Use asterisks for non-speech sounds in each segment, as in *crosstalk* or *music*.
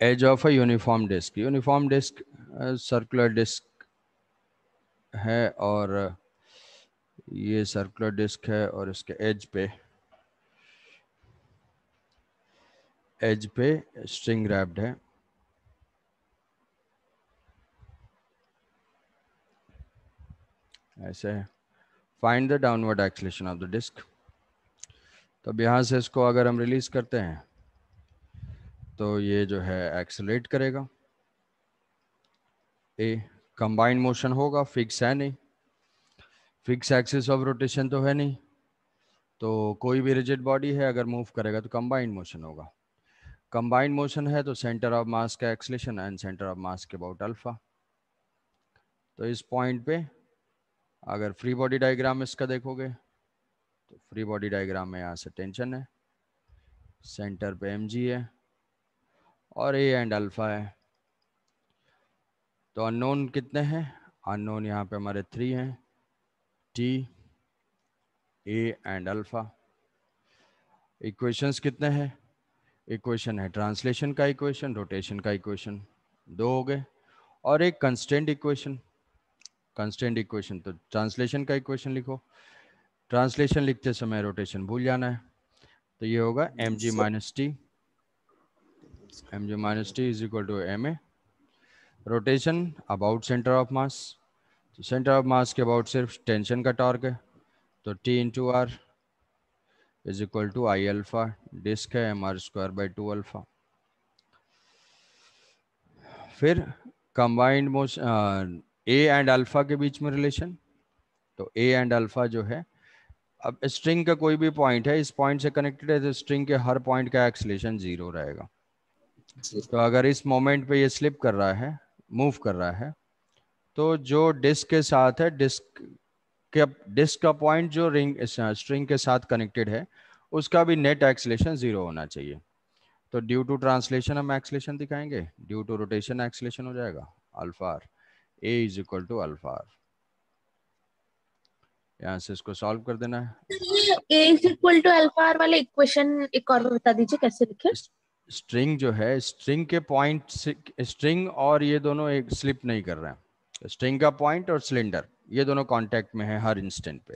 edge of a uniform disk uniform disk circular disc है और uh, ये circular disc है और इसके एज पे एज पे स्ट्रिंग रैप्ड है ऐसे है find the downward acceleration of the disc तो अब यहाँ से इसको अगर हम रिलीज करते हैं तो ये जो है एक्सलेट करेगा ए कंबाइंड मोशन होगा फिक्स है नहीं फिक्स एक्सिस ऑफ रोटेशन तो है नहीं तो कोई भी रिजिड बॉडी है अगर मूव करेगा तो कंबाइंड मोशन होगा कंबाइंड मोशन है तो सेंटर ऑफ मास का acceleration and centre of mass के अबाउट अल्फा तो इस पॉइंट पे अगर फ्री बॉडी डायग्राम इसका देखोगे तो फ्री बॉडी डायग्राम में यहाँ से टेंशन है सेंटर पे एम है और ए एंड अल्फ़ा है तो अननोन कितने हैं अननोन यहाँ पे हमारे थ्री हैं T a and alpha equations कितने हैं इक्वेशन है ट्रांसलेशन का इक्वेशन रोटेशन का इक्वेशन दो हो गए और एक कंस्टेंट इक्वेशन कंस्टेंट इक्वेशन तो ट्रांसलेशन का इक्वेशन लिखो ट्रांसलेशन लिखते समय रोटेशन भूल जाना है तो ये होगा M g minus T mj minus t is equal to ma rotation about centre of mass centre of mass के अबाउट सिर्फ टेंशन का टॉर्क है तो T into R is equal to I alpha disc है M R square by two alpha फिर combined motion A and alpha के बीच में रिलेशन तो ए एंड अल्फा जो है अब स्ट्रिंग का कोई भी पॉइंट है इस पॉइंट से कनेक्टेड है तो स्ट्रिंग के हर पॉइंट का एक्सलेशन जीरो रहेगा तो अगर इस मोमेंट पे ये स्लिप कर रहा है मूव कर रहा है तो जो डिस्क के साथ है डिस्क के डिस्क का पॉइंट जो रिंग स्ट्रिंग के साथ कनेक्टेड है उसका भी नेट एक्सलेशन जीरो होना चाहिए तो ड्यू टू ट्रांसलेशन हम एक्सलेशन दिखाएंगे ड्यू टू रोटेशन एक्सलेशन हो जाएगा alpha R a is equal to alpha R यहाँ से इसको सॉल्व कर देना है तो a is equal to alpha R वाले इक्वेशन एक और बता दीजिए कैसे लिखे स्ट्रिंग जो है स्ट्रिंग के पॉइंट स्ट्रिंग और ये दोनों एक स्लिप नहीं कर रहे हैं स्ट्रिंग का पॉइंट और सिलेंडर ये दोनों कांटेक्ट में है हर इंस्टेंट पे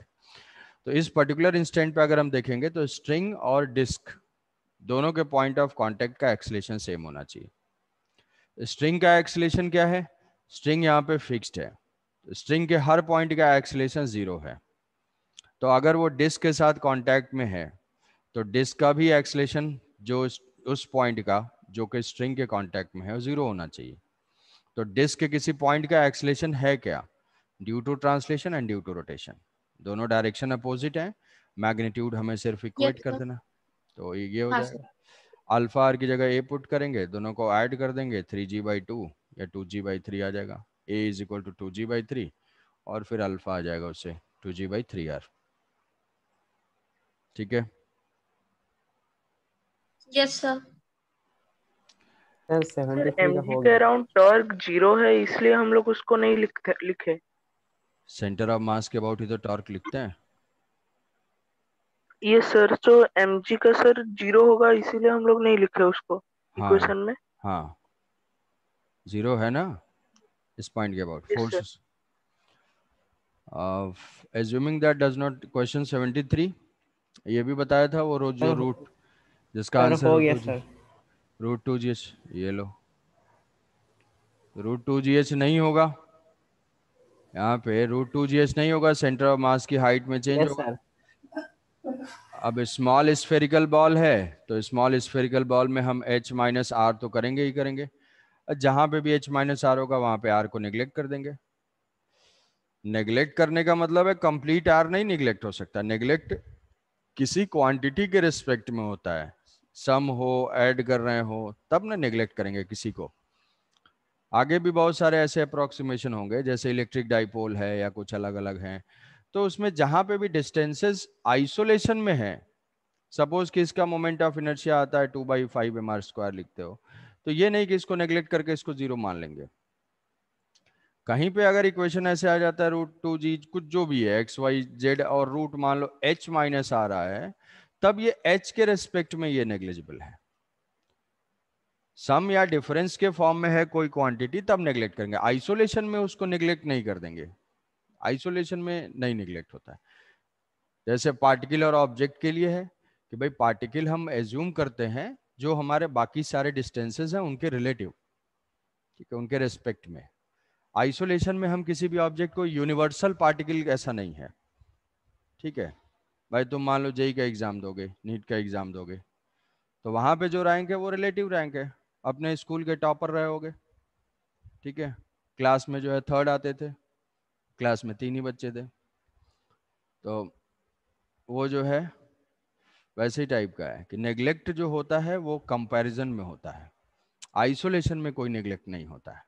तो इस पर्टिकुलर इंस्टेंट पे अगर हम देखेंगे तो स्ट्रिंग और डिस्क दोनों के पॉइंट ऑफ कांटेक्ट का एक्सलेशन सेम होना चाहिए स्ट्रिंग का एक्सलेशन क्या है स्ट्रिंग यहाँ पे फिक्स्ड है स्ट्रिंग के हर पॉइंट का एक्सलेशन जीरो है तो अगर वो डिस्क के साथ कॉन्टैक्ट में है तो डिस्क का भी एक्सलेशन जो उस पॉइंट का जो कि स्ट्रिंग के कांटेक्ट में है जीरो होना चाहिए तो डिस्क के किसी पॉइंट का एक्सलेशन है क्या due to translation and due to rotation दोनों डायरेक्शन अपोजिट है मैग्नीट्यूड हमें सिर्फ इक्वेट कर देना तो ये हो हाँ जाएगा अल्फा आर की जगह ए पुट करेंगे दोनों को ऐड कर देंगे थ्री जी बाई टू या टू जी बाई थ्री आ जाएगा a is equal to two g by three और फिर अल्फा आ जाएगा उससे two g by three R ठीक है yes sir around torque zero है इसलिए हम लोग उसको नहीं लिखते लिखे सेंटर ऑफ मास के अबाउट ही टॉर्क तो लिखते हैं ये सर तो mg का सर जीरो होगा इसीलिए हम लोग नहीं लिखे उसको इक्वेशन हाँ, में हाँ जीरो है ना इस पॉइंट के about forces uh, assuming that does not question 73 ये भी बताया था वो रोज जो रूट हाँ। जिसका आंसर हो गया sir root two g h ये लो रूट टू जी एच नहीं होगा यहाँ पे रूट टू जी एच नहीं होगा सेंटर ऑफ मास की हाइट में चेंज होगा अब स्मॉल स्फेरिकल बॉल है तो स्मॉल स्फेरिकल बॉल में हम एच माइनस आर तो करेंगे ही करेंगे जहां पे भी एच माइनस आर होगा वहां पे आर को निग्लेक्ट कर देंगे नेग्लेक्ट करने का मतलब है कंप्लीट आर नहीं निग्लेक्ट हो सकता नेग्लेक्ट किसी क्वांटिटी के रिस्पेक्ट में होता है सम हो ऐड कर रहे हो तब ना निग्लेक्ट करेंगे किसी को आगे भी बहुत सारे ऐसे अप्रोक्सीमेशन होंगे जैसे इलेक्ट्रिक डाइपोल है या कुछ अलग अलग हैं तो उसमें जहां पे भी डिस्टेंसेस आइसोलेशन में है सपोज कि इसका मोमेंट ऑफ इनर्शिया आता है two by five M R square लिखते हो तो ये नहीं कि इसको नेग्लेक्ट करके इसको जीरो मान लेंगे कहीं पे अगर इक्वेशन ऐसे आ जाता है रूट टू जी कुछ जो भी है एक्स वाई जेड और रूट मान लो एच माइनस आ रहा है तब ये एच के रेस्पेक्ट में ये नेग्लिजिबल है सम या डिफरेंस के फॉर्म में है कोई क्वांटिटी तब नेग्लेक्ट करेंगे आइसोलेशन में उसको नेग्लेक्ट नहीं कर देंगे आइसोलेशन में नहीं नेग्लेक्ट होता है जैसे पार्टिकल और ऑब्जेक्ट के लिए है कि भाई पार्टिकल हम एज्यूम करते हैं जो हमारे बाकी सारे डिस्टेंसेज हैं उनके रिलेटिव ठीक है उनके रेस्पेक्ट में आइसोलेशन में हम किसी भी ऑब्जेक्ट को यूनिवर्सल पार्टिकल ऐसा नहीं है ठीक है भाई तुम मान लो जेई का एग्ज़ाम दोगे नीट का एग्ज़ाम दोगे तो वहां पे जो रैंक है वो रिलेटिव रैंक है अपने स्कूल के टॉपर रहे होगे ठीक है क्लास में जो है थर्ड आते थे क्लास में तीन ही बच्चे थे तो वो जो है वैसे ही टाइप का है कि नेग्लेक्ट जो होता है वो कंपैरिजन में होता है आइसोलेशन में कोई नेग्लेक्ट नहीं होता है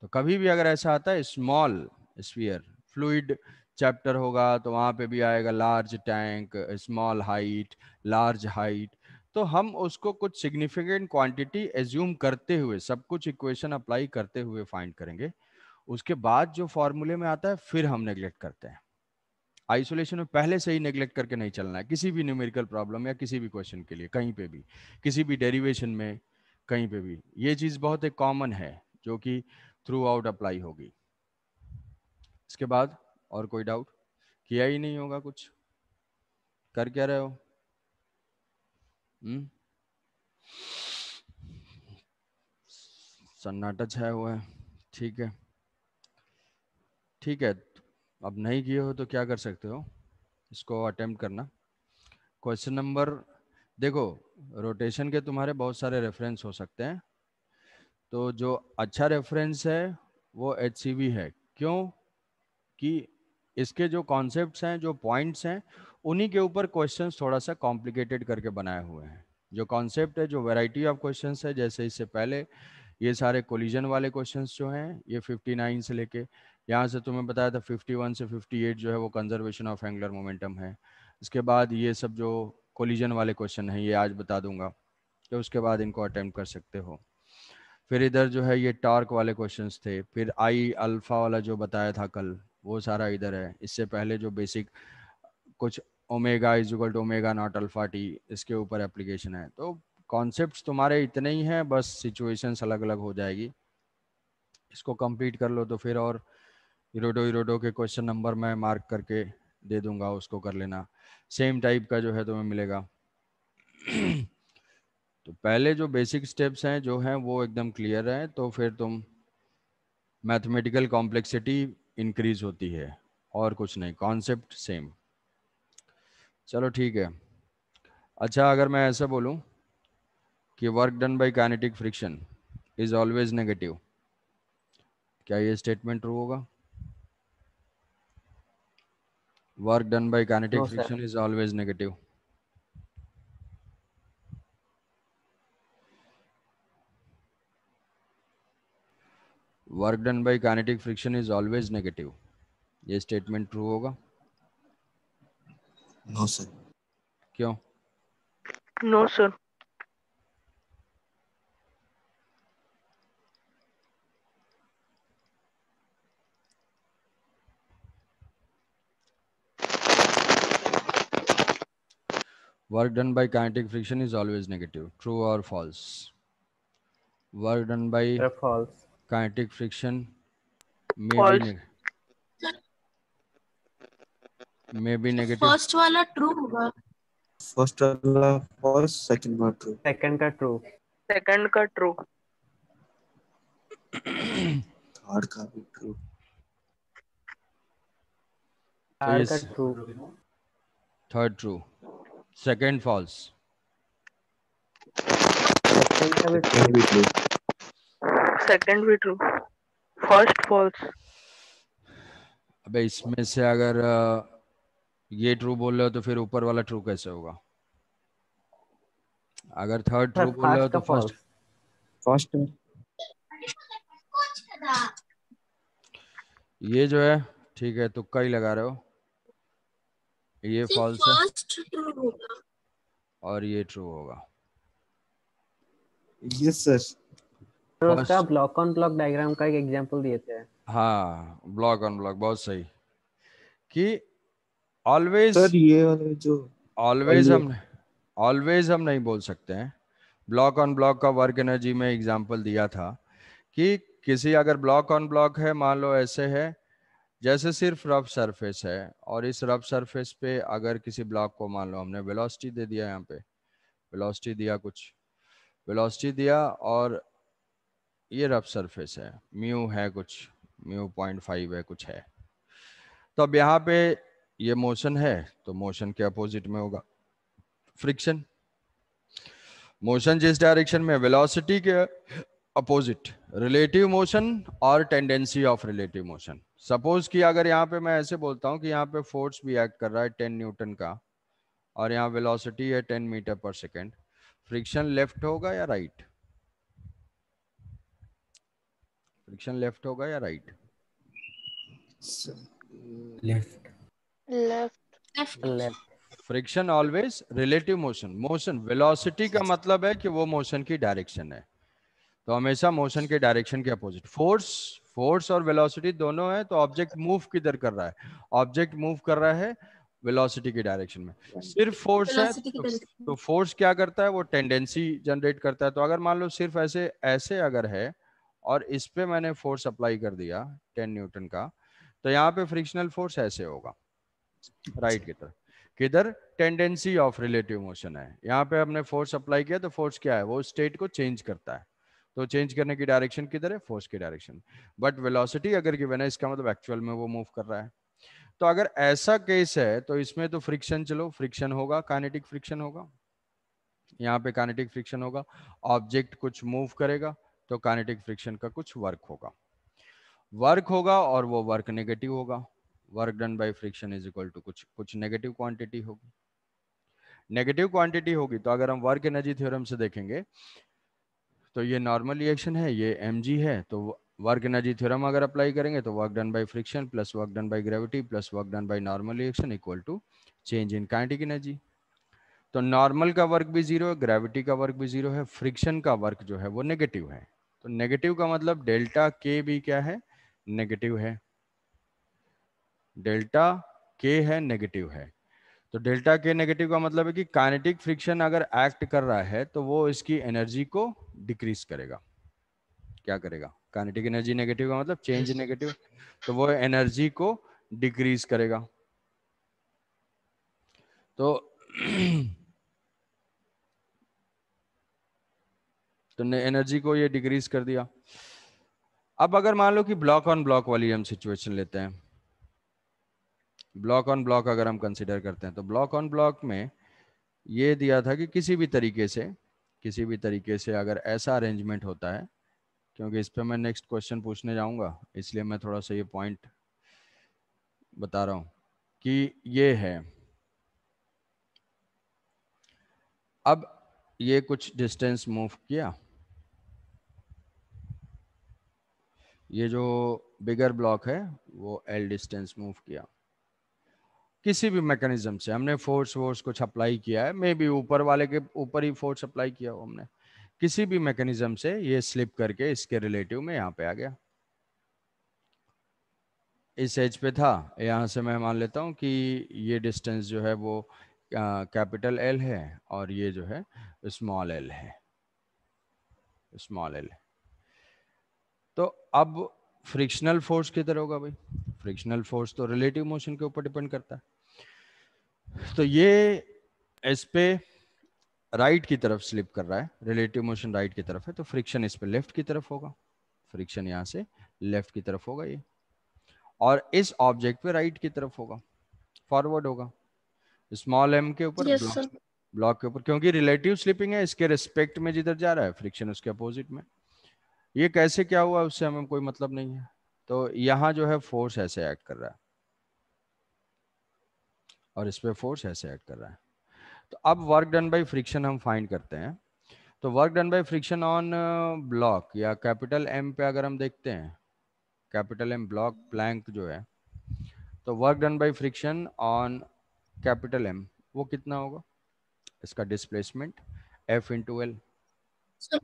तो कभी भी अगर ऐसा आता है स्मॉल स्पीयर फ्लूड चैप्टर होगा तो वहाँ पे भी आएगा large tank small height large height तो हम उसको कुछ सिग्निफिकेंट क्वांटिटी एज्यूम करते हुए सब कुछ इक्वेशन अप्लाई करते हुए फाइंड करेंगे उसके बाद जो फॉर्मूले में आता है फिर हम नेग्लेक्ट करते हैं आइसोलेशन में पहले से ही नेग्लेक्ट करके नहीं चलना है किसी भी न्यूमेरिकल प्रॉब्लम या किसी भी क्वेश्चन के लिए कहीं पे भी किसी भी डेरिवेशन में कहीं पे भी ये चीज़ बहुत एक कॉमन है जो कि थ्रू आउट अप्लाई होगी इसके बाद और कोई डाउट किया ही नहीं होगा कुछ कर क्या रहे हो हम्म सन्नाटा छाया हुआ है ठीक है ठीक है अब नहीं किए हो तो क्या कर सकते हो इसको अटेम्प्ट करना क्वेश्चन नंबर देखो रोटेशन के तुम्हारे बहुत सारे रेफरेंस हो सकते हैं तो जो अच्छा रेफरेंस है वो एच है क्यों कि इसके जो कॉन्सेप्ट हैं जो पॉइंट्स हैं उन्हीं के ऊपर क्वेश्चन थोड़ा सा कॉम्प्लिकेटेड करके बनाए हुए हैं जो कॉन्सेप्ट है जो वेराइटी ऑफ क्वेश्चन है जैसे इससे पहले ये सारे कोलिजन वाले क्वेश्चन जो हैं ये 59 से लेके यहाँ से तुम्हें बताया था 51 से 58 जो है वो कंजर्वेशन ऑफ एंगुलर मोमेंटम है इसके बाद ये सब जो कोलिजन वाले क्वेश्चन हैं ये आज बता दूंगा तो उसके बाद इनको अटैम्प्ट कर सकते हो फिर इधर जो है ये टॉर्क वाले क्वेश्चंस थे फिर आई अल्फा वाला जो बताया था कल वो सारा इधर है इससे पहले जो बेसिक कुछ omega is equal to omega not alpha T इसके ऊपर एप्लीकेशन है तो कॉन्सेप्ट तुम्हारे इतने ही हैं बस सिचुएशंस अलग अलग हो जाएगी इसको कंप्लीट कर लो तो फिर और इरोडो इरोडो के क्वेश्चन नंबर मैं मार्क करके दे दूंगा उसको कर लेना सेम टाइप का जो है तुम्हें मिलेगा तो पहले जो बेसिक स्टेप्स हैं जो हैं वो एकदम क्लियर हैं तो फिर तुम मैथमेटिकल कॉम्प्लेक्सिटी इंक्रीज होती है और कुछ नहीं कॉन्सेप्ट सेम चलो ठीक है अच्छा अगर मैं ऐसा बोलूं कि work done by kinetic friction is always negative क्या ये स्टेटमेंट ट्रू होगा work done by kinetic friction is always negative work done by kinetic friction is always negative ये स्टेटमेंट ट्रू होगा नो सर क्यों no sir work done by kinetic friction is always negative true or false work done by yeah, false kinetic friction may be negative first वाला true होगा first वाला false second वाला true second का true second का true third का भी true third का true third true second false second का भी ट्रू सेकंड भी ट्रू फर्स्ट फॉल्स अबे इसमें से अगर ये ट्रू बोल रहे हो तो फिर ऊपर वाला ट्रू कैसे होगा अगर थर्ड ट्रू बोल रहे हो तो फर्स्ट फर्स्ट ये जो है ठीक है तुक्का ही लगा रहे हो ये फॉल्स है और ये ट्रू होगा yes sir block on block diagram का एक एग्जांपल दिए थे हाँ ब्लॉक ऑन ब्लॉक बहुत सही कि ऑलवेज सर ये जो ऑलवेज हम ऑलवेज हम नहीं बोल सकते हैं ब्लॉक ऑन ब्लॉक का वर्क एनर्जी में एग्जांपल दिया था कि किसी अगर ब्लॉक ऑन ब्लॉक है मान लो ऐसे है जैसे सिर्फ रफ सरफेस है और इस रफ सरफेस पे अगर किसी ब्लॉक को मान लो हमने वेलोसिटी दे दिया यहाँ पे वेलोसिटी दिया कुछ वेलोसिटी दिया और ये रफ सरफेस है म्यू है कुछ म्यू पॉइंट फाइव है कुछ है तो अब यहाँ पे ये मोशन है तो मोशन के अपोजिट में होगा फ्रिक्शन मोशन जिस डायरेक्शन में वेलोसिटी के अपोजिट रिलेटिव मोशन और tendency of relative motion suppose कि अगर यहाँ पे मैं ऐसे बोलता हूँ कि यहाँ पे फोर्स भी एक्ट कर रहा है टेन न्यूटन का और यहाँ वेलोसिटी है ten metre per second friction left होगा या राइट फ्रिक्शन लेफ्ट होगा या right left left friction always relative motion motion velocity का मतलब है कि वो मोशन की डायरेक्शन है तो हमेशा मोशन के डायरेक्शन के अपोजिट फोर्स फोर्स और वेलोसिटी दोनों है तो ऑब्जेक्ट मूव किधर कर रहा है ऑब्जेक्ट मूव कर रहा है वेलोसिटी की डायरेक्शन में सिर्फ फोर्स है तो फोर्स तो क्या करता है वो टेंडेंसी जनरेट करता है तो अगर मान लो सिर्फ ऐसे ऐसे अगर है और इस पे मैंने फोर्स अप्लाई कर दिया टेन न्यूटन का तो यहाँ पे फ्रिक्शनल फोर्स ऐसे होगा राइट की तरफ किधर टेंडेंसी ऑफ रिलेटिव मोशन है यहाँ पे हमने फोर्स अप्लाई किया तो फोर्स क्या है वो स्टेट को चेंज करता है तो चेंज करने की डायरेक्शन किधर है फोर्स की डायरेक्शन बट वेलोसिटी अगर गिवन है इसका मतलब एक्चुअल में वो मूव कर रहा है तो अगर ऐसा केस है तो इसमें तो फ्रिक्शन चलो फ्रिक्शन होगा काइनेटिक फ्रिक्शन होगा यहाँ पे काइनेटिक फ्रिक्शन होगा ऑब्जेक्ट कुछ मूव करेगा तो काइनेटिक फ्रिक्शन का कुछ वर्क होगा वर्क होगा और वो वर्क नेगेटिव होगा work done by friction is equal to कुछ कुछ नेगेटिव क्वांटिटी होगी नेगेटिव क्वांटिटी होगी तो अगर हम वर्क एनर्जी थ्योरम से देखेंगे तो ये नॉर्मल रिएक्शन है ये एम है तो वर्क एनर्जी थ्योरम अगर अप्लाई करेंगे तो work done by friction plus work done by gravity plus work done by normal reaction equal to change in kinetic energy तो नॉर्मल का वर्क भी जीरो है ग्रेविटी का वर्क भी जीरो है फ्रिक्शन का वर्क जो है वो नेगेटिव है तो नेगेटिव का मतलब डेल्टा के भी क्या है नेगेटिव है डेल्टा के है नेगेटिव है तो डेल्टा के नेगेटिव का मतलब है कि काइनेटिक फ्रिक्शन अगर एक्ट कर रहा है तो वो इसकी एनर्जी को डिक्रीज करेगा क्या करेगा काइनेटिक एनर्जी नेगेटिव का मतलब चेंज नेगेटिव तो वो एनर्जी को डिक्रीज करेगा तो *clears throat* *clears throat* ने एनर्जी को ये डिक्रीज कर दिया अब अगर मान लो कि ब्लॉक ऑन ब्लॉक वाली हम सिचुएशन लेते हैं ब्लॉक ऑन ब्लॉक अगर हम कंसिडर करते हैं तो ब्लॉक ऑन ब्लॉक में ये दिया था कि किसी भी तरीके से किसी भी तरीके से अगर ऐसा अरेंजमेंट होता है क्योंकि इस पर मैं नेक्स्ट क्वेश्चन पूछने जाऊंगा इसलिए मैं थोड़ा सा ये पॉइंट बता रहा हूं कि ये है अब ये कुछ डिस्टेंस मूव किया ये जो बिगर ब्लॉक है वो एल डिस्टेंस मूव किया किसी भी मैकेनिज्म से हमने फोर्स वोर्स कुछ अप्लाई किया है मे बी ऊपर वाले के ऊपर ही फोर्स अप्लाई किया हो हमने किसी भी मैकेनिज्म से ये स्लिप करके इसके रिलेटिव में यहाँ पे आ गया इस एज पे था यहाँ से मैं मान लेता हूँ कि ये डिस्टेंस जो है वो कैपिटल एल है और ये जो है स्मॉल एल है स्मॉल एल है तो अब फ्रिक्शनल फोर्स किधर होगा भाई फ्रिक्शनल फोर्स तो रिलेटिव मोशन के ऊपर डिपेंड करता है तो ये इस पे राइट की तरफ स्लिप कर रहा है रिलेटिव मोशन राइट की तरफ है तो फ्रिक्शन इस पे लेफ्ट की तरफ होगा फ्रिक्शन यहाँ से लेफ्ट की तरफ होगा ये और इस ऑब्जेक्ट पे राइट की तरफ होगा फॉरवर्ड होगा स्मॉल एम के ऊपर ब्लॉक के ऊपर क्योंकि रिलेटिव स्लिपिंग है इसके रिस्पेक्ट में जिधर जा रहा है फ्रिक्शन उसके अपोजिट में ये कैसे क्या हुआ उससे हमें कोई मतलब नहीं है तो यहाँ जो है फोर्स ऐसे एक्ट कर रहा है और इस पर फोर्स ऐसे एक्ट कर रहा है तो अब वर्क डन बाई फ्रिक्शन हम फाइंड करते हैं तो work done by friction on block या कैपिटल एम पे अगर हम देखते हैं कैपिटल एम ब्लॉक प्लैंक जो है तो work done by friction on capital M वो कितना होगा इसका डिस्प्लेसमेंट एफ इंटू एल हाँ,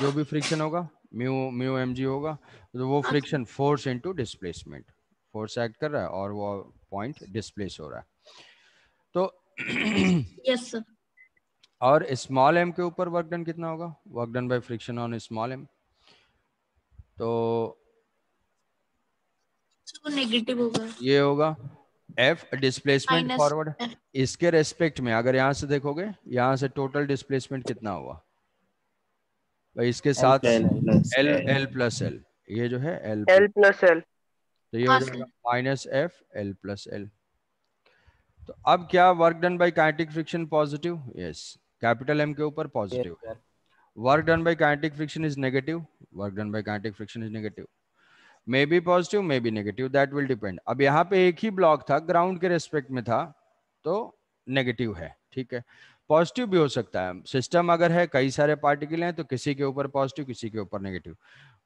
जो भी फ्रिक्शन होगा म्यू म्यू एम जी होगा तो वो friction force into displacement force act कर रहा है और वो पॉइंट डिस्प्लेस हो रहा है तो यस *clears throat* सर और स्मॉल एम के ऊपर वर्क डन कितना होगा work done by friction on small M तो नेगेटिव होगा ये होगा एफ डिस्प्लेसमेंट फॉरवर्ड इसके रेस्पेक्ट में अगर यहां से देखोगे यहां से टोटल डिस्प्लेसमेंट कितना हुआ भाई इसके साथ एल एल प्लस एल ये जो है एल एल प्लस एल तो ये minus F L plus L तो अब क्या work done by kinetic friction positive yes capital M के ऊपर positive work done by kinetic friction is negative work done by kinetic friction is negative may be positive may be negative that will depend अब यहाँ पे एक ही block था ground के respect में था तो नेगेटिव है ठीक है पॉजिटिव भी हो सकता है सिस्टम अगर है कई सारे पार्टिकल हैं तो किसी के ऊपर पॉजिटिव किसी के ऊपर नेगेटिव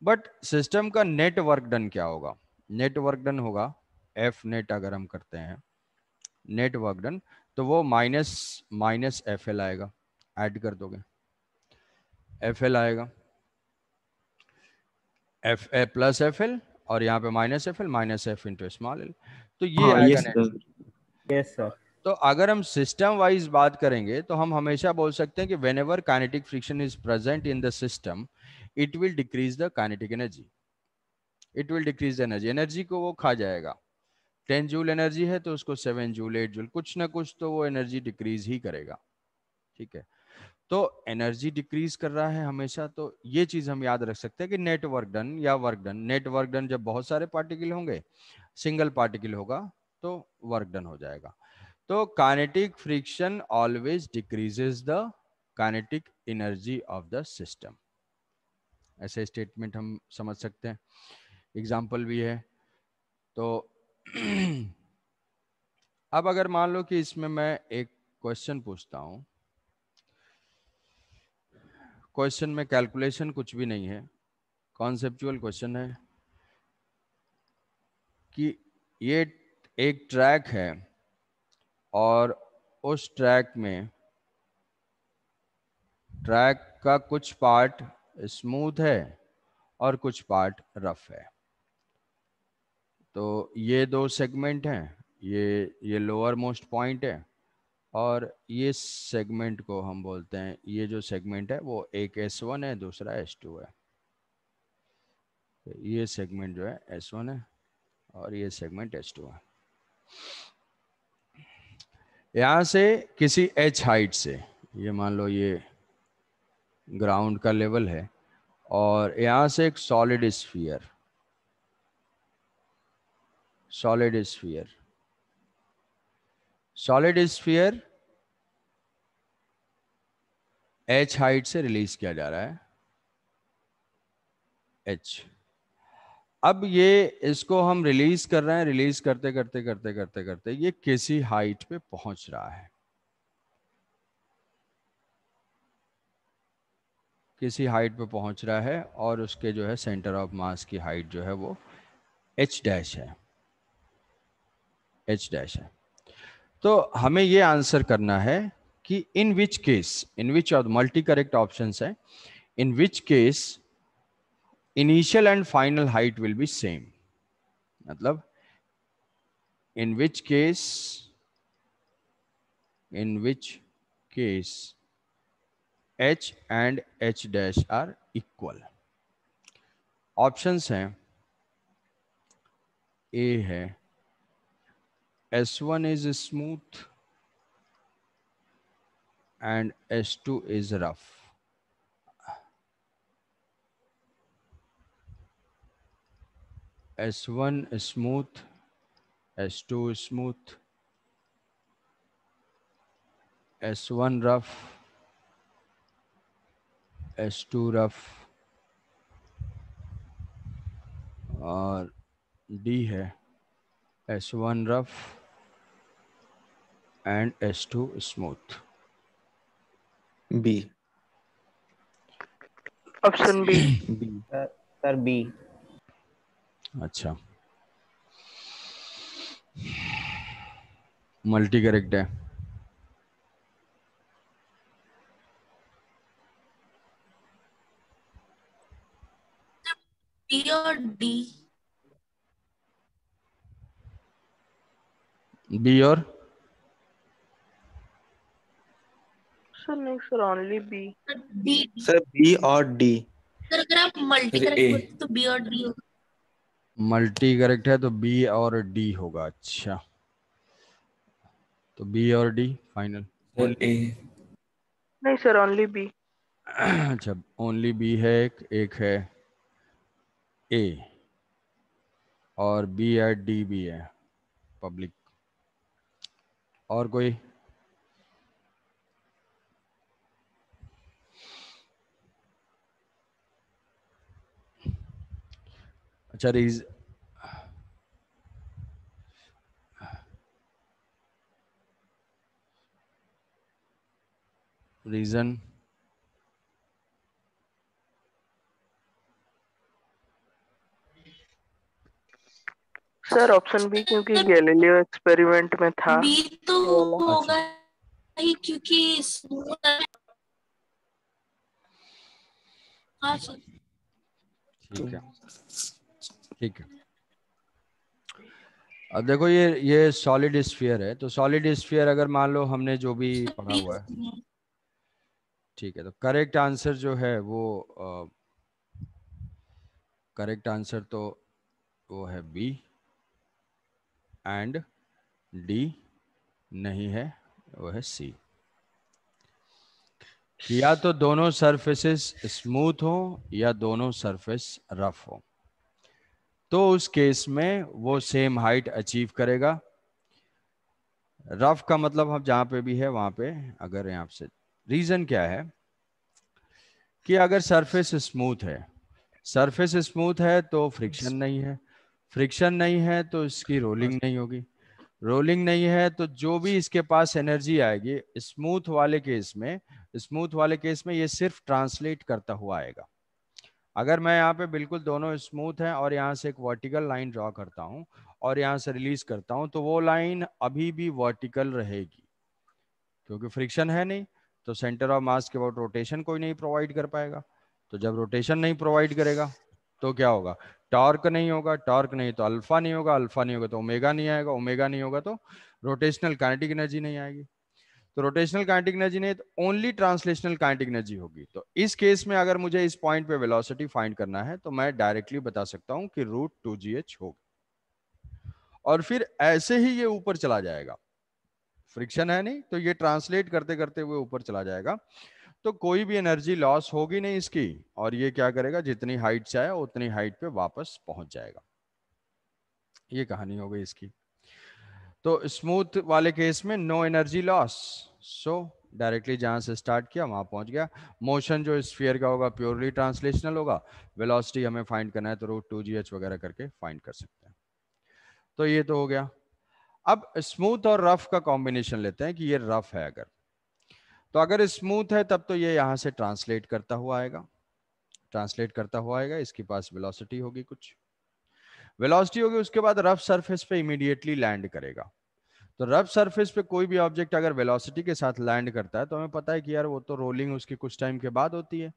बट सिस्टम का नेट वर्क डन क्या होगा नेट वर्क डन होगा एफ नेट अगर हम करते हैं नेट वर्क डन तो वो माइनस माइनस एफ एल आएगा ऐड कर दोगे एफ एल आएगा F A plus F L और यहाँ पे minus F L minus F into small L तो ये हाँ, यस yes, सर तो अगर हम सिस्टम वाइज बात करेंगे तो हम हमेशा बोल सकते हैं कि whenever kinetic friction is present in the system it will decrease the kinetic energy it will decrease the energy energy को वो खा जाएगा टेन जूल एनर्जी है तो उसको सेवन जूल एट जूल कुछ ना कुछ तो वो एनर्जी डिक्रीज ही करेगा ठीक है तो एनर्जी डिक्रीज कर रहा है हमेशा तो ये चीज हम याद रख सकते हैं कि नेट डन या वर्क डन नेट डन जब बहुत सारे पार्टिकल होंगे सिंगल पार्टिकल होगा तो वर्क डन हो जाएगा तो kinetic friction always decreases the kinetic energy of the system ऐसे स्टेटमेंट हम समझ सकते हैं एग्जाम्पल भी है तो *clears throat* अब अगर मान लो कि इसमें मैं एक क्वेश्चन पूछता हूं क्वेश्चन में कैलकुलेशन कुछ भी नहीं है कॉन्सेप्चुअल क्वेश्चन है कि ये एक ट्रैक है और उस ट्रैक में ट्रैक का कुछ पार्ट स्मूथ है और कुछ पार्ट रफ है तो ये दो सेगमेंट हैं ये ये लोअर मोस्ट पॉइंट है और ये सेगमेंट को हम बोलते हैं ये जो सेगमेंट है वो एक एस वन है दूसरा एस टू है तो ये सेगमेंट जो है एस वन है और ये सेगमेंट एस टू है यहाँ से किसी एच हाइट से ये मान लो ये ग्राउंड का लेवल है और यहाँ से एक solid sphere solid sphere solid sphere H height से रिलीज किया जा रहा है एच अब ये इसको हम रिलीज कर रहे हैं रिलीज करते करते करते करते करते ये किसी हाइट पे पहुंच रहा है किसी हाइट पे पहुंच रहा है और उसके जो है सेंटर ऑफ मास की हाइट जो है वो एच डैश है एच डैश है तो हमें ये आंसर करना है कि in which case in which of multi correct option है in which case initial and final height will be same मतलब in which case in which case H and H dash are equal option हैं A है S1 is smooth and S2 is rough. S1 is smooth, S2 is smooth, S1 rough, S2 rough और D है S one rough and S2 smooth. B. Option B sir B अच्छा multi correct है B और D B और sir नहीं sir only B B sir B और D sir अगर आप मल्टी करेक्ट तो बी और डी होगा मल्टी करेक्ट है तो बी और डी होगा अच्छा तो बी और डी फाइनल ए नहीं सर ओनली बी अच्छा ओनली बी है एक एक है ए और बी है डी भी है पब्लिक और कोई अच्छा Jerry's. Reason sir option B क्योंकि गैलीलियो एक्सपेरिमेंट में था बी तो होगा अच्छा। ही क्योंकि हाँ सर ठीक है ठीक है अब देखो ये ये सॉलिड स्फीयर है तो सॉलिड स्फीयर अगर मान लो हमने जो भी पढ़ा हुआ है ठीक है तो करेक्ट आंसर जो है वो करेक्ट आंसर तो वो है बी एंड डी नहीं है वो है सी या तो दोनों सरफेसेस स्मूथ हो या दोनों सरफेस रफ हो तो उस केस में वो सेम हाइट अचीव करेगा रफ का मतलब हम जहां पे भी है वहां पे अगर यहां से रीज़न क्या है कि अगर सरफेस स्मूथ है सरफेस स्मूथ है तो फ्रिक्शन नहीं है फ्रिक्शन नहीं है तो इसकी रोलिंग नहीं होगी रोलिंग नहीं है तो जो भी इसके पास एनर्जी आएगी स्मूथ वाले केस में स्मूथ वाले केस में ये सिर्फ ट्रांसलेट करता हुआ आएगा अगर मैं यहाँ पे बिल्कुल दोनों स्मूथ हैं और यहाँ से एक वर्टिकल लाइन ड्रॉ करता हूँ और यहाँ से रिलीज करता हूँ तो वो लाइन अभी भी वर्टिकल रहेगी क्योंकि फ्रिक्शन है नहीं तो सेंटर ऑफ मास के अबाउट रोटेशन कोई नहीं प्रोवाइड कर पाएगा तो जब रोटेशन नहीं प्रोवाइड करेगा तो क्या होगा टॉर्क नहीं होगा टॉर्क नहीं तो अल्फा नहीं होगा अल्फा नहीं होगा तो ओमेगा नहीं आएगा ओमेगा नहीं होगा तो रोटेशनल कैनेटिक एनर्जी नहीं आएगी तो रोटेशनल काइनेटिक एनर्जी नहीं तो ओनली ट्रांसलेशनल काइनेटिक एनर्जी होगी तो इस केस में अगर मुझे इस पॉइंट पे वेलोसिटी फाइंड करना है तो मैं डायरेक्टली बता सकता हूं कि रूट टू जी एच होगा और फिर ऐसे ही ये ऊपर चला जाएगा फ्रिक्शन है नहीं तो ये ट्रांसलेट करते करते हुए ऊपर चला जाएगा तो कोई भी एनर्जी लॉस होगी नहीं इसकी और ये क्या करेगा जितनी हाइट से आया उतनी हाइट पे वापस पहुंच जाएगा ये कहानी हो गई इसकी तो स्मूथ वाले केस में no energy loss so directly जहां से स्टार्ट किया वहां पहुंच गया मोशन जो स्फीयर का होगा प्योरली ट्रांसलेशनल होगा वेलोसिटी हमें फाइंड करना है तो रूट टू जी एच वगैरह करके फाइंड कर सकते हैं तो ये तो हो गया अब स्मूथ और रफ का कॉम्बिनेशन लेते हैं कि ये रफ है अगर तो अगर स्मूथ है तब तो ये यहाँ से ट्रांसलेट करता हुआ आएगा ट्रांसलेट करता हुआ आएगा इसके पास वेलोसिटी होगी कुछ वेलोसिटी होगी उसके बाद रफ सरफेस पे इमीडिएटली लैंड करेगा तो रफ सरफेस पे कोई भी ऑब्जेक्ट अगर वेलोसिटी के साथ लैंड करता है तो हमें पता है कि यार वो तो रोलिंग उसकी कुछ टाइम के बाद होती है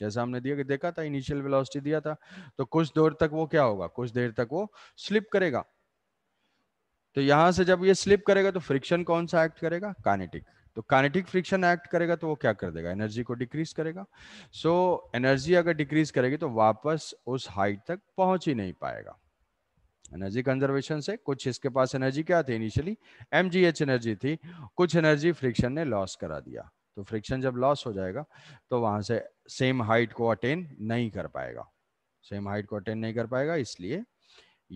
जैसा हमने दिया कि देखा था इनिशियल वेलोसिटी दिया था तो कुछ दूर तक वो क्या होगा कुछ देर तक वो स्लिप करेगा तो यहां से जब ये स्लिप करेगा तो फ्रिक्शन कौन सा एक्ट करेगा कानेटिक तो कानेटिक फ्रिक्शन एक्ट करेगा तो वो क्या कर देगा एनर्जी को डिक्रीज करेगा सो so, एनर्जी अगर डिक्रीज करेगी तो वापस उस हाइट तक पहुंच ही नहीं पाएगा एनर्जी कंजर्वेशन से कुछ इसके पास एनर्जी क्या थी इनिशियली एम एनर्जी थी कुछ एनर्जी फ्रिक्शन ने लॉस करा दिया तो फ्रिक्शन जब लॉस हो जाएगा तो वहां से सेम हाइट को अटेन नहीं कर पाएगा सेम हाइट को अटेन नहीं कर पाएगा इसलिए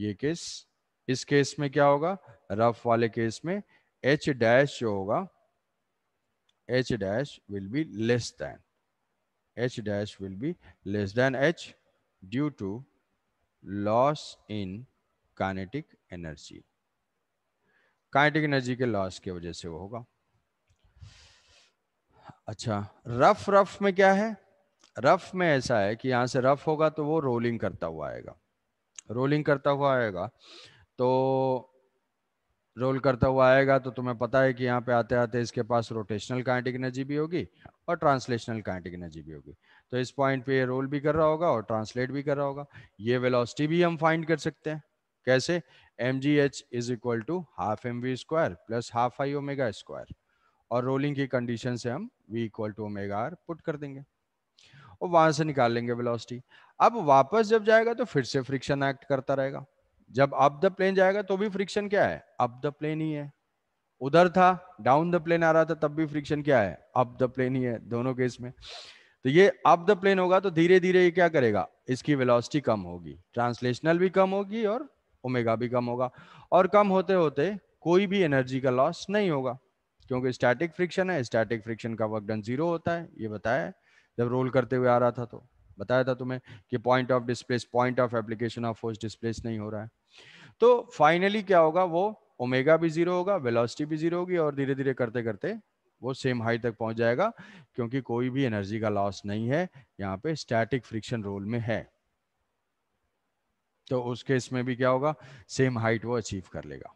ये केस इस केस में क्या होगा रफ वाले केस में एच डैश जो होगा H dash will be less than H dash will be less than H due to loss in kinetic energy kinetic energy के लॉस की वजह से वो होगा अच्छा रफ रफ में क्या है रफ में ऐसा है कि यहां से रफ होगा तो वो रोलिंग करता हुआ आएगा रोलिंग करता हुआ आएगा तो रोल करता हुआ आएगा तो तुम्हें पता है कि यहाँ पे आते आते इसके पास रोटेशनल काइनेटिक एनर्जी भी होगी और ट्रांसलेशनल काइनेटिक एनर्जी भी होगी तो इस पॉइंट पे ये रोल भी कर रहा होगा और ट्रांसलेट भी कर रहा होगा ये वेलोसिटी भी हम फाइंड कर सकते हैं कैसे M G H is equal to half M V square plus half I omega square और रोलिंग की कंडीशन से हम v equal to omega R put कर देंगे और वहां से निकाल लेंगे वेलोसिटी अब वापस जब जाएगा तो फिर से फ्रिक्शन एक्ट करता रहेगा जब अप द प्लेन जाएगा तो भी फ्रिक्शन क्या है अप द प्लेन ही है उधर था डाउन द प्लेन आ रहा था तब भी फ्रिक्शन क्या है अप द प्लेन ही है दोनों केस में तो ये अप द प्लेन होगा तो धीरे धीरे ये क्या करेगा इसकी वेलोसिटी कम होगी ट्रांसलेशनल भी कम होगी और ओमेगा भी कम होगा और कम होते होते कोई भी एनर्जी का लॉस नहीं होगा क्योंकि स्टैटिक फ्रिक्शन है स्टैटिक फ्रिक्शन का वर्क डन जीरो होता है ये बताया जब रोल करते हुए आ रहा था तो बताया था तुम्हें कि point of displace point of application of force displace नहीं हो रहा है तो फाइनली क्या होगा वो ओमेगा भी जीरो होगा वेलोसिटी भी जीरो होगी और धीरे धीरे करते करते वो सेम हाई तक पहुंच जाएगा क्योंकि कोई भी एनर्जी का लॉस नहीं है यहाँ पे स्टैटिक फ्रिक्शन रोल में है तो उस केस में भी क्या होगा सेम हाइट वो अचीव कर लेगा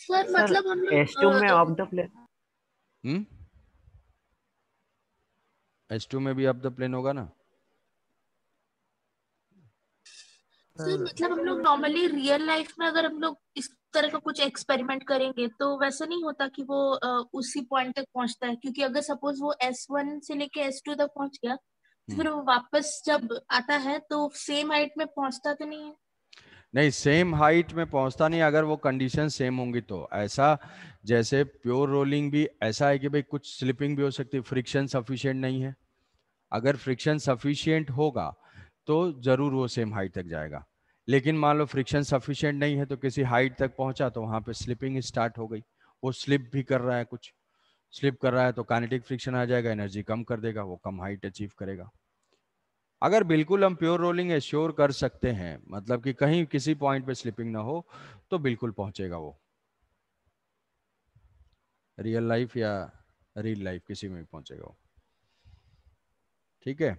सर मतलब हम में ऑफ द प्लेन हम्म में भी ऑफ द प्लेन होगा ना सर मतलब हम लोग नॉर्मली रियल लाइफ में अगर हम लोग इस तरह का कुछ एक्सपेरिमेंट करेंगे तो वैसे नहीं होता कि वो उसी पॉइंट तक पहुंचता है क्योंकि अगर सपोज वो S1 से लेके S2 तक पहुंच गया हम्म। फिर वो वापस जब आता है तो सेम हाइट में पहुंचता तो नहीं है नहीं सेम हाइट में पहुंचता नहीं अगर वो कंडीशन सेम होंगी तो ऐसा जैसे प्योर रोलिंग भी ऐसा है कि भाई कुछ स्लिपिंग भी हो सकती है फ्रिक्शन सफिशियंट नहीं है अगर फ्रिक्शन सफिशियंट होगा तो जरूर वो सेम हाइट तक जाएगा लेकिन मान लो फ्रिक्शन सफिशियंट नहीं है तो किसी हाइट तक पहुंचा तो वहां पे स्लिपिंग स्टार्ट हो गई वो स्लिप भी कर रहा है कुछ स्लिप कर रहा है तो काइनेटिक फ्रिक्शन आ जाएगा एनर्जी कम कर देगा वो कम हाइट अचीव करेगा अगर बिल्कुल हम प्योर रोलिंग एश्योर कर सकते हैं मतलब कि कहीं किसी पॉइंट पे स्लिपिंग ना हो तो बिल्कुल पहुंचेगा वो रियल लाइफ या रियल लाइफ किसी में भी पहुंचेगा वो ठीक है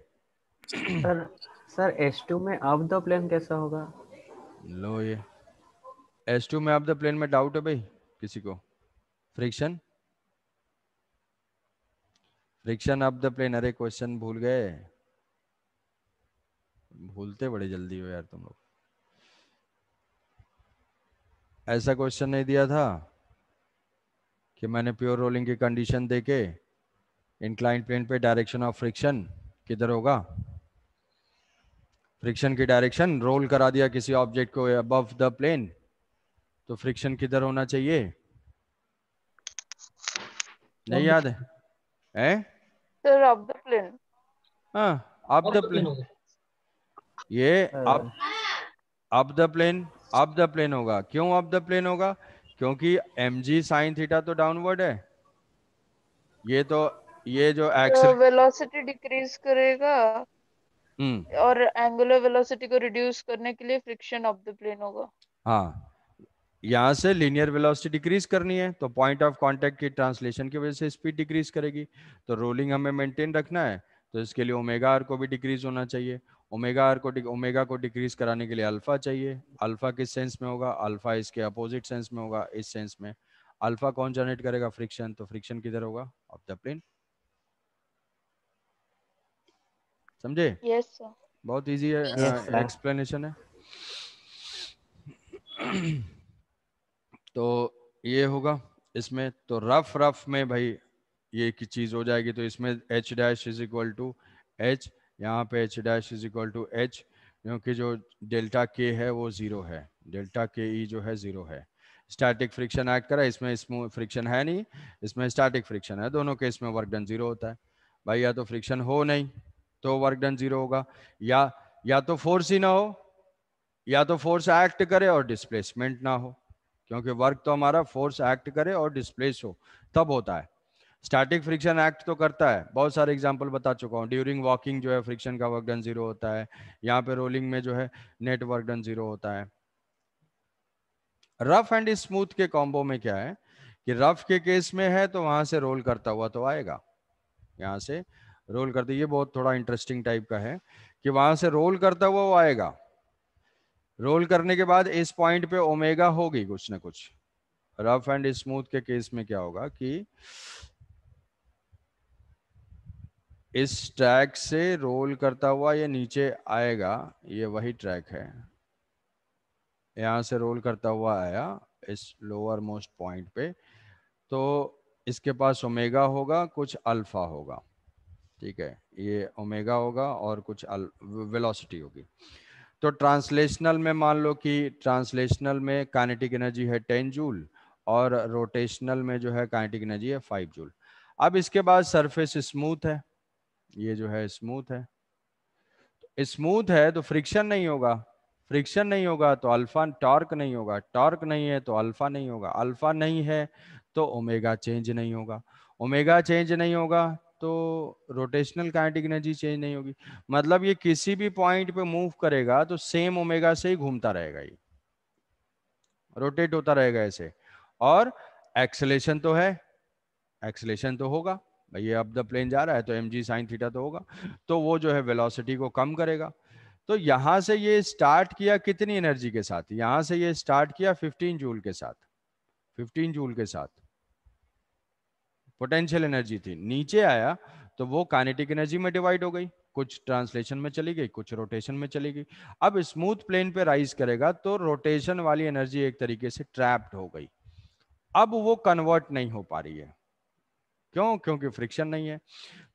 सर सर टू में अप द प्लेन कैसा होगा लो ये टू में अप द प्लेन में डाउट है भाई किसी को friction friction off the plane अरे क्वेश्चन भूल गए भूलते बड़े जल्दी हो यार तुम लोग ऐसा क्वेश्चन नहीं दिया था कि मैंने प्योर रोलिंग की कंडीशन देके इंक्लाइंट प्लेन पे डायरेक्शन ऑफ फ्रिक्शन किधर होगा फ्रिक्शन की डायरेक्शन रोल करा दिया किसी ऑब्जेक्ट को अबव द प्लेन तो फ्रिक्शन किधर होना चाहिए नहीं याद है हैं सर ऑफ द प्लेन हां ऑफ द प्लेन ये off off the plane off the plane होगा क्यों ऑफ द प्लेन होगा क्योंकि एम जी साइन थीटा तो डाउनवर्ड है ये तो ये जो एक्स वेलोसिटी डिक्रीज करेगा हम्म। और एंगुलर वेलोसिटी को रिड्यूस करने के लिए फ्रिक्शन ऑफ द प्लेन होगा हाँ यहां से लीनियर वेलोसिटी डिक्रीज करनी है तो पॉइंट ऑफ कांटेक्ट की ट्रांसलेशन की वजह से स्पीड डिक्रीज करेगी तो रोलिंग हमें मेंटेन रखना है तो इसके लिए ओमेगा आर को भी डिक्रीज होना चाहिए ओमेगा आर को ओमेगा को डिक्रीज कराने के लिए अल्फा चाहिए अल्फा किस सेंस में होगा अल्फा इसके अपोजिट सेंस में होगा इस सेंस में अल्फा कौन जनरेट करेगा फ्रिक्शन तो फ्रिक्शन किधर होगा ऑफ द प्लेन समझे यस बहुत इजी है एक्सप्लेनेशन yes, uh, है तो ये होगा इसमें तो रफ रफ में भाई ये एक चीज़ हो जाएगी तो इसमें H dash is equal to H यहाँ पे H dash is equal to H क्योंकि जो डेल्टा के है वो ज़ीरो है डेल्टा के ई जो है ज़ीरो है स्टैटिक फ्रिक्शन ऐड करा इसमें स्मूथ फ्रिक्शन है नहीं इसमें स्टैटिक फ्रिक्शन है दोनों केस में वर्क डन ज़ीरो होता है भाई या तो फ्रिक्शन हो नहीं तो वर्क डन ज़ीरो होगा या या तो फोर्स ही ना हो या तो फोर्स एक्ट करे और डिस्प्लेसमेंट ना हो क्योंकि वर्क तो हमारा फोर्स एक्ट करे और डिस्प्लेस हो तब होता है स्टैटिक फ्रिक्शन एक्ट तो करता है बहुत सारे एग्जाम्पल बता चुका हूँ ड्यूरिंग वॉकिंग जो है फ्रिक्शन का वर्क डन जीरो होता है यहाँ पे रोलिंग में जो है नेट वर्क डन जीरो होता है रफ एंड स्मूथ के कॉम्बो में क्या है कि रफ के केस में है तो वहां से रोल करता हुआ तो आएगा यहाँ से रोल करते ये बहुत थोड़ा इंटरेस्टिंग टाइप का है कि वहां से रोल करता हुआ वो आएगा रोल करने के बाद इस पॉइंट पे ओमेगा होगी कुछ ना कुछ रफ एंड स्मूथ के केस में क्या होगा कि इस ट्रैक से रोल करता हुआ ये नीचे आएगा ये वही ट्रैक है यहां से रोल करता हुआ आया इस लोअर मोस्ट पॉइंट पे तो इसके पास ओमेगा होगा कुछ अल्फा होगा ठीक है ये ओमेगा होगा और कुछ वेलोसिटी होगी तो ट्रांसलेशनल में मान लो कि ट्रांसलेशनल में काइनेटिक एनर्जी है टेन जूल और रोटेशनल में जो है काइनेटिक एनर्जी है फाइव जूल अब इसके बाद सरफेस स्मूथ है ये जो है स्मूथ है स्मूथ है तो फ्रिक्शन तो नहीं होगा फ्रिक्शन नहीं होगा तो अल्फा टॉर्क नहीं होगा टॉर्क नहीं है तो अल्फा नहीं होगा अल्फा नहीं है तो ओमेगा चेंज नहीं होगा ओमेगा चेंज नहीं होगा तो रोटेशनल काइनेटिक एनर्जी चेंज नहीं होगी मतलब ये किसी भी पॉइंट पे मूव करेगा तो सेम ओमेगा से ही घूमता रहेगा ये रोटेट होता रहेगा ऐसे और एक्सलेशन तो है एक्सलेशन तो होगा ये अब द प्लेन जा रहा है तो एम जी साइन थीटा तो होगा तो वो जो है वेलोसिटी को कम करेगा तो यहां से ये स्टार्ट किया कितनी एनर्जी के साथ यहां से ये स्टार्ट किया 15 जूल के साथ 15 जूल के साथ पोटेंशियल एनर्जी थी नीचे आया तो वो कानेटिक एनर्जी में डिवाइड हो गई कुछ ट्रांसलेशन में चली गई कुछ रोटेशन में चली गई अब स्मूथ प्लेन पे राइज करेगा तो रोटेशन वाली एनर्जी एक तरीके से ट्रैप्ड हो गई अब वो कन्वर्ट नहीं हो पा रही है क्यों क्योंकि फ्रिक्शन नहीं है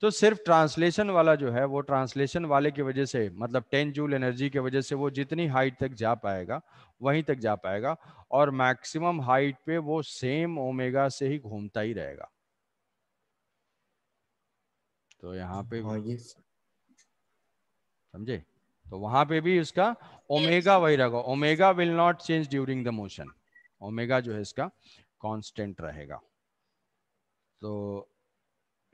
तो सिर्फ ट्रांसलेशन वाला जो है वो ट्रांसलेशन वाले की वजह से मतलब टेन जूल एनर्जी की वजह से वो जितनी हाइट तक जा पाएगा वहीं तक जा पाएगा और मैक्सिमम हाइट पे वो सेम ओमेगा से ही घूमता ही रहेगा तो यहाँ पे हाँ, समझे तो वहां पे भी इसका ओमेगा वही रहेगा omega will not change during the motion omega जो है इसका कांस्टेंट रहेगा तो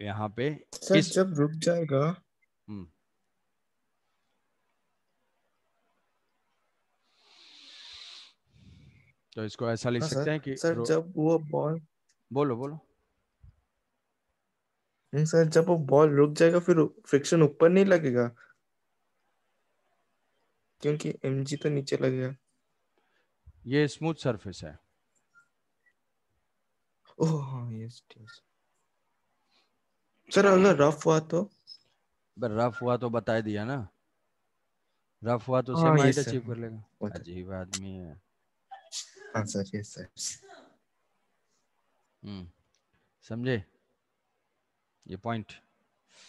यहाँ पे सर इस... जब रुक जाएगा हम्म। तो इसको ऐसा लिख हाँ, सकते हैं कि सर जब वो बॉल बोलो बोलो नहीं सर जब वो बॉल रुक जाएगा फिर फ्रिक्शन ऊपर नहीं लगेगा क्योंकि एमजी तो नीचे लगेगा ये स्मूथ सरफेस है ओह हाँ यस यस सर अगर रफ हुआ तो रफ हुआ तो बता दिया ना रफ हुआ तो सेम हाइट अचीव कर लेगा अजीब आदमी है हाँ सर यस सर हम्म समझे ये point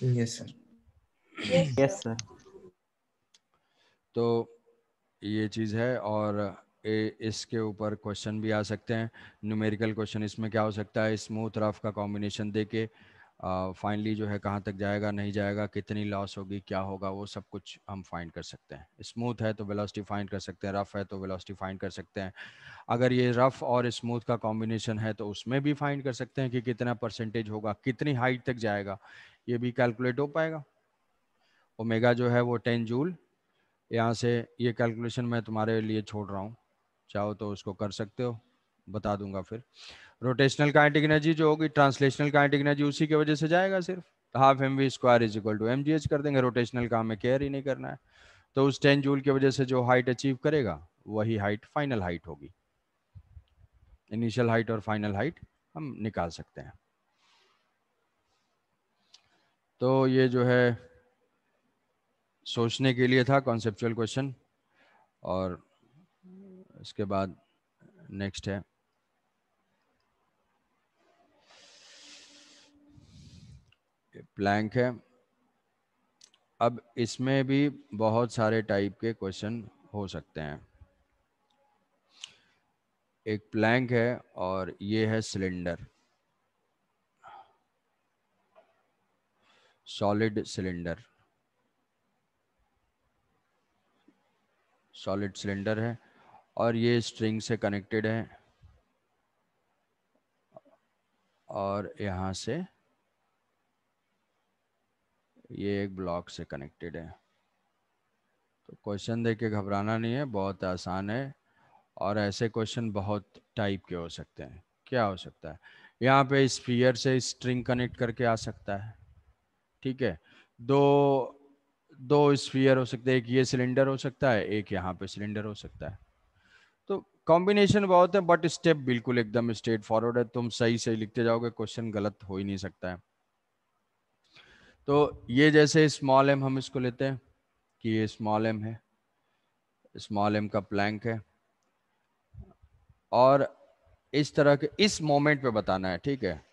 yes sir yes sir तो ये चीज़ है और ए, इसके ऊपर क्वेश्चन भी आ सकते हैं न्यूमेरिकल क्वेश्चन इसमें क्या हो सकता है स्मूथ रफ का कॉम्बिनेशन दे के फाइनली जो है कहाँ तक जाएगा नहीं जाएगा कितनी लॉस होगी क्या होगा वो सब कुछ हम फाइंड कर सकते हैं स्मूथ है तो वेलोसिटी फाइंड कर सकते हैं रफ़ है तो वेलोसिटी फाइंड कर सकते हैं अगर ये रफ़ और स्मूथ का कॉम्बिनेशन है तो उसमें भी फाइंड कर सकते हैं कि कितना परसेंटेज होगा कितनी हाइट तक जाएगा ये भी कैलकुलेट हो पाएगा ओमेगा जो है वो टेन जूल यहाँ से ये कैलकुलेशन मैं तुम्हारे लिए छोड़ रहा हूँ चाहो तो उसको कर सकते हो बता दूंगा फिर रोटेशनल काइनेटिक एनर्जी जो होगी ट्रांसलेशनल काइनेटिक एनर्जी उसी की वजह से जाएगा सिर्फ half M V square is equal to M G H कर देंगे रोटेशनल का हमें केयर ही नहीं करना है तो उस टेन जूल की वजह से जो हाइट अचीव करेगा वही हाइट फाइनल हाइट होगी इनिशियल हाइट और फाइनल हाइट हम निकाल सकते हैं तो ये जो है सोचने के लिए था कॉन्सेप्चुअल क्वेश्चन और इसके बाद नेक्स्ट है ब्लैंक है अब इसमें भी बहुत सारे टाइप के क्वेश्चन हो सकते हैं एक प्लैंक है और ये है cylinder solid cylinder solid cylinder है और ये स्ट्रिंग से कनेक्टेड है और यहाँ से ये एक ब्लॉक से कनेक्टेड है तो क्वेश्चन देख के घबराना नहीं है बहुत आसान है और ऐसे क्वेश्चन बहुत टाइप के हो सकते हैं क्या हो सकता है यहाँ पे स्पीयर से स्ट्रिंग कनेक्ट करके आ सकता है ठीक है दो दो स्पीयर हो सकते हैं एक ये सिलेंडर हो सकता है एक यहाँ पे सिलेंडर हो सकता है तो कॉम्बिनेशन बहुत है बट स्टेप बिल्कुल एकदम स्ट्रेट फॉरवर्ड है तुम सही सही लिखते जाओगे क्वेश्चन गलत हो ही नहीं सकता है तो ये जैसे स्मॉल एम हम इसको लेते हैं कि ये स्मॉल एम है स्मॉल एम का प्लैंक है और इस तरह के इस मोमेंट पे बताना है ठीक है